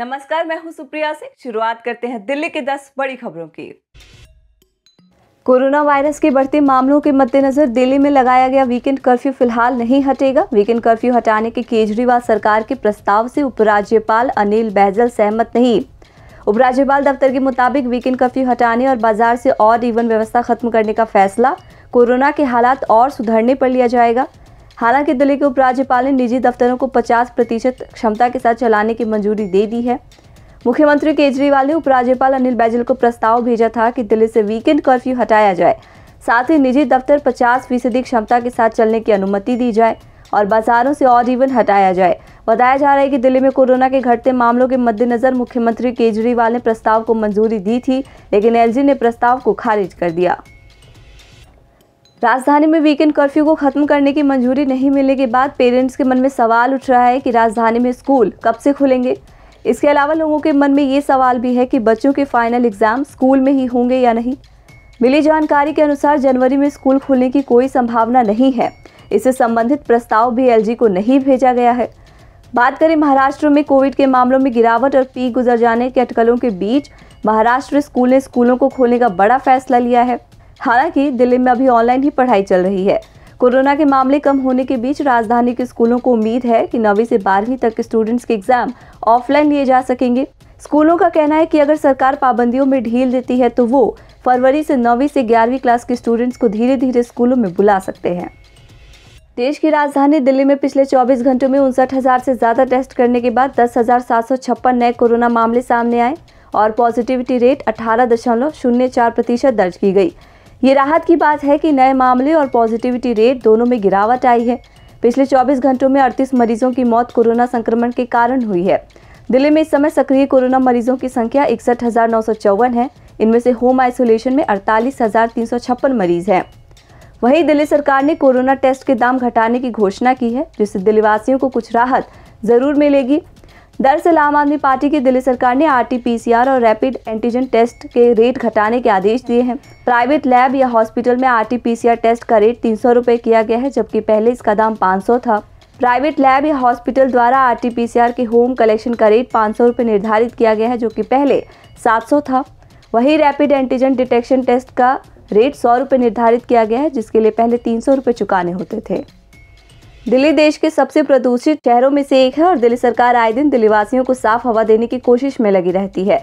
नमस्कार मैं हूं सुप्रिया से शुरुआत करते हैं दिल्ली के 10 बड़ी खबरों की कोरोना वायरस के बढ़ते मामलों के मद्देनजर दिल्ली में लगाया गया वीकेंड कर्फ्यू फिलहाल नहीं हटेगा वीकेंड कर्फ्यू हटाने के केजरीवाल सरकार के प्रस्ताव से उपराज्यपाल अनिल बैजल सहमत नहीं उपराज्यपाल दफ्तर के मुताबिक वीकेंड कर्फ्यू हटाने और बाजार से और इवन व्यवस्था खत्म करने का फैसला कोरोना के हालात और सुधरने पर लिया जाएगा हालांकि दिल्ली के उपराज्यपाल ने निजी दफ्तरों को 50 प्रतिशत क्षमता के साथ चलाने की मंजूरी दे दी है मुख्यमंत्री केजरीवाल ने उपराज्यपाल अनिल बैजल को प्रस्ताव भेजा था कि दिल्ली से वीकेंड कर्फ्यू हटाया जाए साथ ही निजी दफ्तर पचास फीसदी क्षमता के साथ चलने की अनुमति दी जाए और बाजारों से और इवन हटाया जाए बताया जा रहा है कि दिल्ली में कोरोना के घटते मामलों के मद्देनजर मुख्यमंत्री केजरीवाल ने प्रस्ताव को मंजूरी दी थी लेकिन एलजी ने प्रस्ताव को खारिज कर दिया राजधानी में वीकेंड कर्फ्यू को खत्म करने की मंजूरी नहीं मिलने के बाद पेरेंट्स के मन में सवाल उठ रहा है कि राजधानी में स्कूल कब से खुलेंगे इसके अलावा लोगों के मन में ये सवाल भी है कि बच्चों के फाइनल एग्जाम स्कूल में ही होंगे या नहीं मिली जानकारी के अनुसार जनवरी में स्कूल खुलने की कोई संभावना नहीं है इससे संबंधित प्रस्ताव भी एल को नहीं भेजा गया है बात करें महाराष्ट्र में कोविड के मामलों में गिरावट और पीक गुजर जाने के अटकलों के बीच महाराष्ट्र स्कूल ने स्कूलों को खोलने का बड़ा फैसला लिया है हालांकि दिल्ली में अभी ऑनलाइन ही पढ़ाई चल रही है कोरोना के मामले कम होने के बीच राजधानी के स्कूलों को उम्मीद है कि नौवीं से बारहवीं तक के स्टूडेंट्स के एग्जाम ऑफलाइन लिए जा सकेंगे स्कूलों का कहना है कि अगर सरकार पाबंदियों में ढील देती है तो वो फरवरी से नौवीं से ग्यारहवीं क्लास के स्टूडेंट्स को धीरे धीरे स्कूलों में बुला सकते हैं देश की राजधानी दिल्ली में पिछले 24 घंटों में उनसठ हजार से ज्यादा टेस्ट करने के बाद दस हजार सात सौ छप्पन नए कोरोना मामले सामने आए और पॉजिटिविटी रेट अठारह दशमलव शून्य चार प्रतिशत दर्ज की गई ये राहत की बात है कि नए मामले और पॉजिटिविटी रेट दोनों में गिरावट आई है पिछले 24 घंटों में 38 मरीजों की मौत कोरोना संक्रमण के कारण हुई है दिल्ली में इस समय सक्रिय कोरोना मरीजों की संख्या इकसठ है इनमें से होम आइसोलेशन में अड़तालीस मरीज हैं वहीं दिल्ली सरकार ने कोरोना टेस्ट के दाम घटाने की घोषणा की है जिससे दिल्लीवासियों को कुछ राहत जरूर मिलेगी दरअसल आम आदमी पार्टी की दिल्ली सरकार ने आरटीपीसीआर और रैपिड एंटीजन टेस्ट के रेट घटाने के आदेश दिए हैं प्राइवेट लैब या हॉस्पिटल में आरटीपीसीआर टेस्ट का रेट तीन सौ किया गया है जबकि पहले इसका दाम पाँच सौ था प्राइवेट लैब या हॉस्पिटल द्वारा आरटीपीसीआर के होम कलेक्शन का रेट पाँच सौ निर्धारित किया गया है जो कि पहले सात सौ था वही रैपिड एंटीजन डिटेक्शन टेस्ट का रेट सौ निर्धारित किया गया है जिसके लिए पहले तीन सौ चुकाने होते थे दिल्ली देश के सबसे प्रदूषित शहरों में से एक है और दिल्ली सरकार आए दिन दिल्ली वासियों को साफ हवा देने की कोशिश में लगी रहती है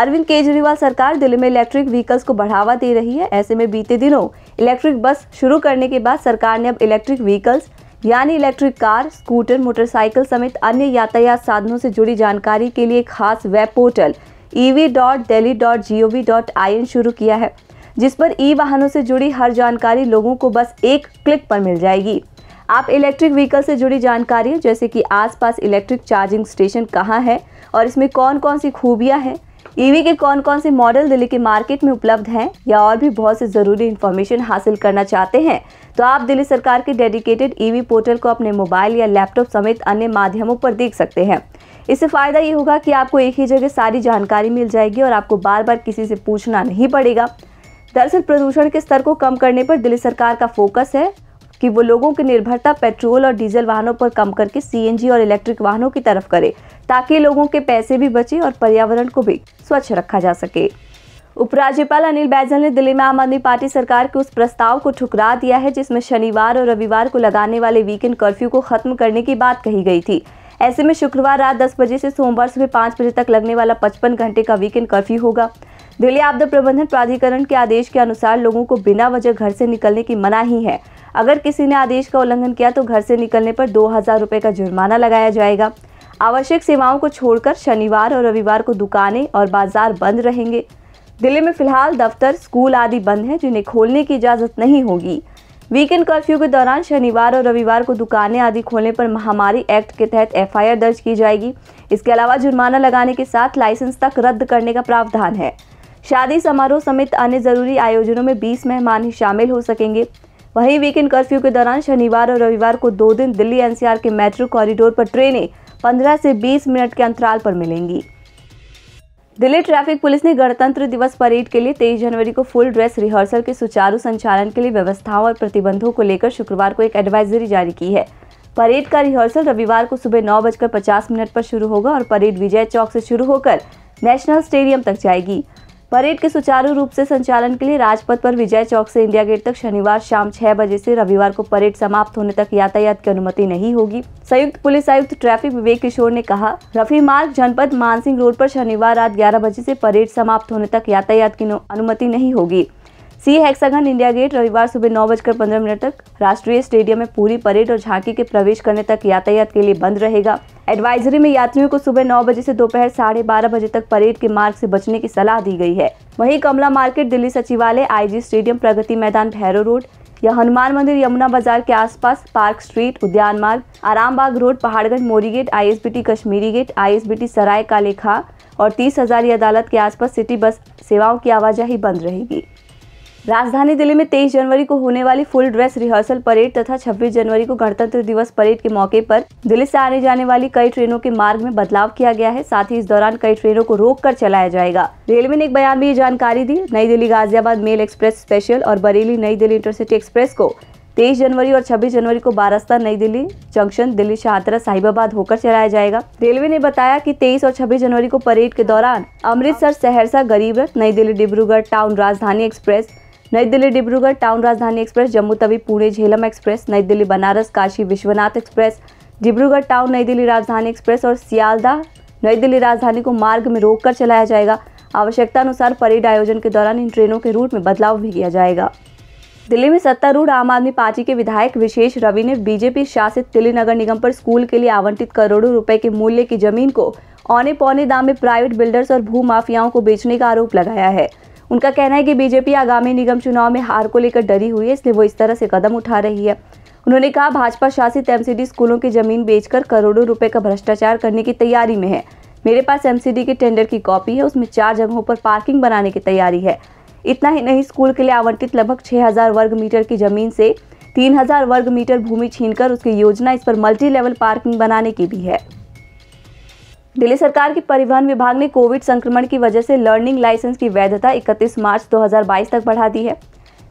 अरविंद केजरीवाल सरकार दिल्ली में इलेक्ट्रिक व्हीकल्स को बढ़ावा दे रही है ऐसे में बीते दिनों इलेक्ट्रिक बस शुरू करने के बाद सरकार ने अब इलेक्ट्रिक व्हीकल्स यानी इलेक्ट्रिक कार स्कूटर मोटरसाइकिल समेत अन्य यातायात साधनों से जुड़ी जानकारी के लिए खास web portal E dot dot G O V dot I शुरू किया है जिस पर ई वाहनों से जुड़ी हर जानकारी लोगों को बस एक क्लिक पर मिल जाएगी आप इलेक्ट्रिक व्हीकल से जुड़ी जानकारी जैसे कि आसपास इलेक्ट्रिक चार्जिंग स्टेशन कहाँ है और इसमें कौन कौन सी खूबियाँ हैं ईवी के कौन कौन से मॉडल दिल्ली के मार्केट में उपलब्ध हैं या और भी बहुत से ज़रूरी इन्फॉर्मेशन हासिल करना चाहते हैं तो आप दिल्ली सरकार के डेडिकेटेड ईवी पोर्टल को अपने मोबाइल या लैपटॉप समेत अन्य माध्यमों पर देख सकते हैं इससे फ़ायदा ये होगा कि आपको एक ही जगह सारी जानकारी मिल जाएगी और आपको बार बार किसी से पूछना नहीं पड़ेगा दरअसल प्रदूषण के स्तर को कम करने पर दिल्ली सरकार का फोकस है कि वो लोगों की निर्भरता पेट्रोल और डीजल वाहनों पर कम करके सीएनजी और इलेक्ट्रिक वाहनों की तरफ करे ताकि लोगों के पैसे भी बचे और पर्यावरण को भी स्वच्छ रखा जा सके उपराज्यपाल अनिल बैजल ने दिल्ली में आम आदमी पार्टी सरकार के उस प्रस्ताव को ठुकरा दिया है जिसमें शनिवार और रविवार को लगाने वाले वीकेंड कर्फ्यू को खत्म करने की बात कही गई थी ऐसे में शुक्रवार रात 10 बजे से सोमवार सुबह 5 बजे तक लगने वाला 55 घंटे का वीकेंड कर्फ्यू होगा दिल्ली आपदा प्रबंधन प्राधिकरण के आदेश के अनुसार लोगों को बिना वजह घर से निकलने की मनाही है अगर किसी ने आदेश का उल्लंघन किया तो घर से निकलने पर दो हजार का जुर्माना लगाया जाएगा आवश्यक सेवाओं को छोड़कर शनिवार और रविवार को दुकानें और बाजार बंद रहेंगे दिल्ली में फिलहाल दफ्तर स्कूल आदि बंद हैं जिन्हें खोलने की इजाज़त नहीं होगी वीकेंड कर्फ्यू के दौरान शनिवार और रविवार को दुकानें आदि खोलने पर महामारी एक्ट के तहत एफआईआर दर्ज की जाएगी इसके अलावा जुर्माना लगाने के साथ लाइसेंस तक रद्द करने का प्रावधान है शादी समारोह समेत अन्य जरूरी आयोजनों में 20 मेहमान ही शामिल हो सकेंगे वहीं वीकेंड कर्फ्यू के दौरान शनिवार और रविवार को दो दिन दिल्ली एनसीआर के मेट्रो कॉरिडोर पर ट्रेनें 15 से 20 मिनट के अंतराल पर मिलेंगी दिल्ली ट्रैफिक पुलिस ने गणतंत्र दिवस परेड के लिए 23 जनवरी को फुल ड्रेस रिहर्सल के सुचारू संचालन के लिए व्यवस्थाओं और प्रतिबंधों को लेकर शुक्रवार को एक एडवाइजरी जारी की है परेड का रिहर्सल रविवार को सुबह नौ बजकर पचास मिनट पर शुरू होगा और परेड विजय चौक से शुरू होकर नेशनल स्टेडियम तक जाएगी परेड के सुचारू रूप से संचालन के लिए राजपथ पर विजय चौक से इंडिया गेट तक शनिवार शाम छह बजे से रविवार को परेड समाप्त होने तक यातायात की अनुमति नहीं होगी संयुक्त पुलिस आयुक्त ट्रैफिक विवेक किशोर ने कहा रफी मार्ग जनपद मानसिंह रोड पर शनिवार रात ग्यारह बजे से परेड समाप्त होने तक यातायात की अनुमति नहीं होगी सी हेक्सागन इंडिया गेट रविवार सुबह नौ बजकर पंद्रह मिनट तक राष्ट्रीय स्टेडियम में पूरी परेड और झांकी के प्रवेश करने तक यातायात के लिए बंद रहेगा एडवाइजरी में यात्रियों को सुबह नौ बजे से दोपहर साढ़े बारह बजे तक परेड के मार्ग से बचने की सलाह दी गई है वहीं कमला मार्केट दिल्ली सचिवालय आईजी स्टेडियम प्रगति मैदान भैरो रोड या हनुमान मंदिर यमुना बाजार के आसपास park street Udyan Marg Arambagh road Paharganj Mori gate आई कश्मीरी गेट आई सराय कालेखा और तीस हजारी अदालत के आसपास सिटी बस सेवाओं की आवाजाही बंद रहेगी राजधानी दिल्ली में 23 जनवरी को होने वाली फुल ड्रेस रिहर्सल परेड तथा 26 जनवरी को गणतंत्र दिवस परेड के मौके पर दिल्ली से आने जाने वाली कई ट्रेनों के मार्ग में बदलाव किया गया है साथ ही इस दौरान कई ट्रेनों को रोक कर चलाया जाएगा रेलवे ने एक बयान में ये जानकारी दी New Delhi Ghaziabad mail express special और बरेली नई दिल्ली इंटरसिटी एक्सप्रेस को तेईस जनवरी और छब्बीस जनवरी को बारास्ता नई दिल्ली जंक्शन दिल्ली शाहतरा साहिबाबाद होकर चलाया जाएगा रेलवे ने बताया कि तेईस और छब्बीस जनवरी को परेड के दौरान Amritsar Saharsa Garib Rath New Delhi Dibrugarh town Rajdhani express New Delhi Dibrugarh town Rajdhani express Jammu Tawi Pune Jhelum express New Delhi Banaras Kashi Vishwanath express Dibrugarh town New Delhi राजधानी एक्सप्रेस और सियालदा नई दिल्ली राजधानी को मार्ग में रोककर चलाया जाएगा आवश्यकता अनुसार परेड आयोजन के दौरान इन ट्रेनों के रूट में बदलाव भी किया जाएगा दिल्ली में सत्तारूढ़ आम आदमी पार्टी के विधायक विशेष रवि ने बीजेपी शासित दिल्ली नगर निगम पर स्कूल के लिए आवंटित करोड़ों रुपए के मूल्य की जमीन को औने पौने दाम में प्राइवेट बिल्डर्स और भू माफियाओं को बेचने का आरोप लगाया है उनका कहना है कि बीजेपी आगामी निगम चुनाव में हार को लेकर डरी हुई है इसलिए वो इस तरह से कदम उठा रही है उन्होंने कहा भाजपा शासित एमसीडी स्कूलों की जमीन बेचकर करोड़ों रुपए का भ्रष्टाचार करने की तैयारी में है मेरे पास एम के टेंडर की कॉपी है उसमें चार जगहों पर पार्किंग बनाने की तैयारी है इतना ही नहीं स्कूल के लिए आवंटित लगभग 6000 वर्ग मीटर की जमीन से तीन वर्ग मीटर भूमि छीन उसकी योजना इस पर मल्टी लेवल पार्किंग बनाने की भी है दिल्ली सरकार के परिवहन विभाग ने कोविड संक्रमण की वजह से लर्निंग लाइसेंस की वैधता 31 मार्च 2022 तक बढ़ा दी है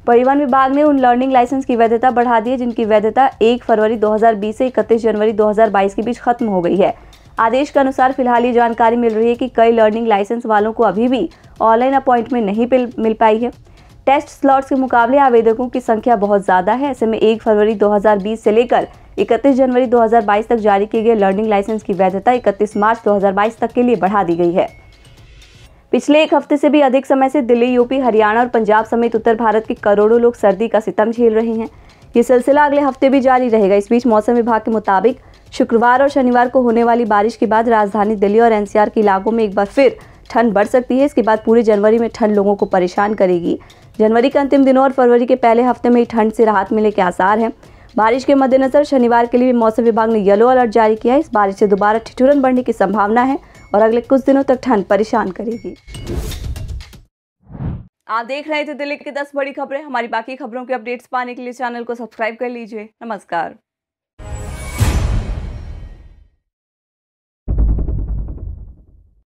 परिवहन विभाग ने उन लर्निंग लाइसेंस की वैधता बढ़ा दी है जिनकी वैधता 1 फरवरी 2020 से 31 जनवरी 2022 के बीच खत्म हो गई है आदेश के अनुसार फिलहाल ये जानकारी मिल रही है कि कई लर्निंग लाइसेंस वालों को अभी भी ऑनलाइन अपॉइंटमेंट नहीं मिल पाई है टेस्ट स्लॉट्स के मुकाबले आवेदकों की संख्या बहुत ज़्यादा है ऐसे में एक फरवरी 2020 से लेकर 31 जनवरी 2022 तक जारी किए गए लर्निंग लाइसेंस की वैधता 31 मार्च 2022 तक के लिए बढ़ा दी गई है पिछले एक हफ्ते से भी अधिक समय से दिल्ली यूपी हरियाणा और पंजाब समेत उत्तर भारत के करोड़ों लोग सर्दी का सितम झेल रहे हैं ये सिलसिला अगले हफ्ते भी जारी रहेगा इस बीच मौसम विभाग के मुताबिक शुक्रवार और शनिवार को होने वाली बारिश के बाद राजधानी दिल्ली और एनसीआर के इलाकों में एक बार फिर ठंड बढ़ सकती है इसके बाद पूरे जनवरी में ठंड लोगों को परेशान करेगी जनवरी के अंतिम दिनों और फरवरी के पहले हफ्ते में ही ठंड से राहत मिलने के आसार हैं बारिश के मद्देनजर शनिवार के लिए मौसम विभाग ने येलो अलर्ट जारी किया है इस बारिश से दोबारा ठिठुरन बढ़ने की संभावना है और अगले कुछ दिनों तक ठंड परेशान करेगी आप देख रहे थे दिल्ली की दस बड़ी खबरें हमारी बाकी खबरों के अपडेट्स पाने के लिए चैनल को सब्सक्राइब कर लीजिए नमस्कार